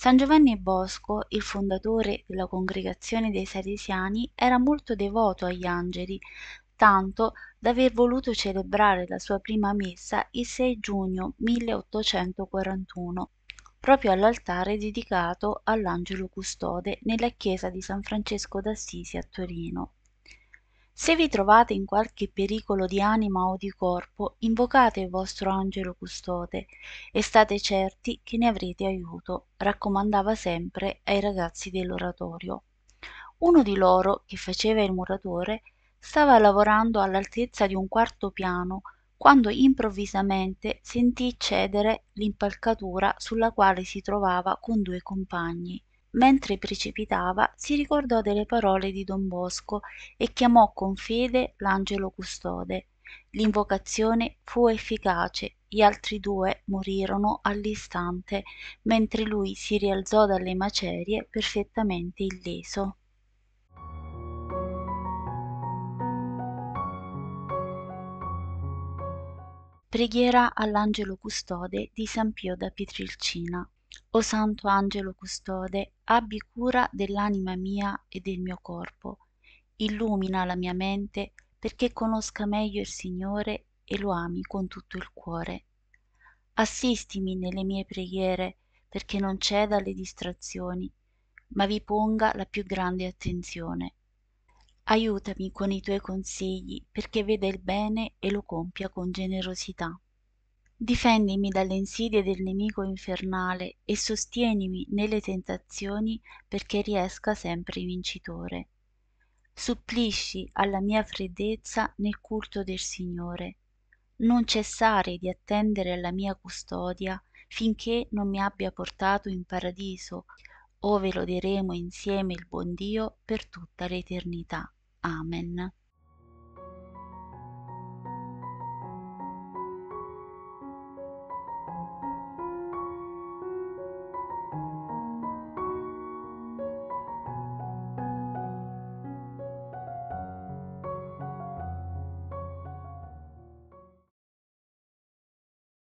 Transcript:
San Giovanni Bosco, il fondatore della Congregazione dei Salesiani, era molto devoto agli angeli, tanto da aver voluto celebrare la sua prima messa il 6 giugno 1841, proprio all'altare dedicato all'angelo custode nella chiesa di San Francesco d'Assisi a Torino se vi trovate in qualche pericolo di anima o di corpo invocate il vostro angelo custode e state certi che ne avrete aiuto raccomandava sempre ai ragazzi dell'oratorio uno di loro che faceva il muratore stava lavorando all'altezza di un quarto piano quando improvvisamente sentì cedere l'impalcatura sulla quale si trovava con due compagni mentre precipitava si ricordò delle parole di don bosco e chiamò con fede l'angelo custode l'invocazione fu efficace gli altri due morirono all'istante mentre lui si rialzò dalle macerie perfettamente illeso preghiera all'angelo custode di san pio da pietrelcina o santo angelo custode abbi cura dell'anima mia e del mio corpo illumina la mia mente perché conosca meglio il signore e lo ami con tutto il cuore assistimi nelle mie preghiere perché non ceda alle distrazioni ma vi ponga la più grande attenzione aiutami con i tuoi consigli perché veda il bene e lo compia con generosità difendimi dalle insidie del nemico infernale e sostienimi nelle tentazioni perché riesca sempre vincitore supplisci alla mia freddezza nel culto del signore non cessare di attendere alla mia custodia finché non mi abbia portato in paradiso ove loderemo insieme il buon dio per tutta l'eternità amen